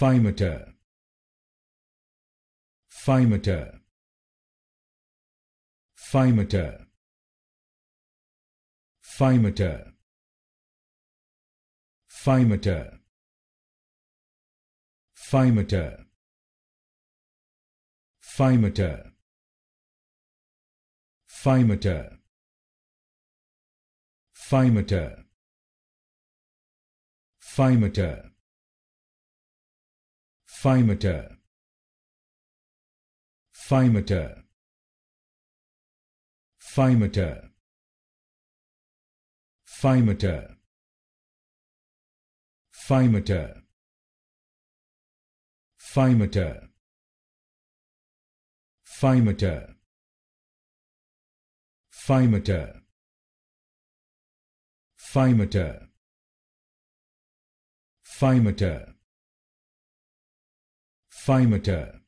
Fimeter. Fimeter. Fimeter. Fimeter. Fimeter. Fimeter. Fimeter. Fimeter. Fimeter. Fimeter. Fimeter. Fimeter. Fimeter. Fimeter. Fimeter. Fimeter phi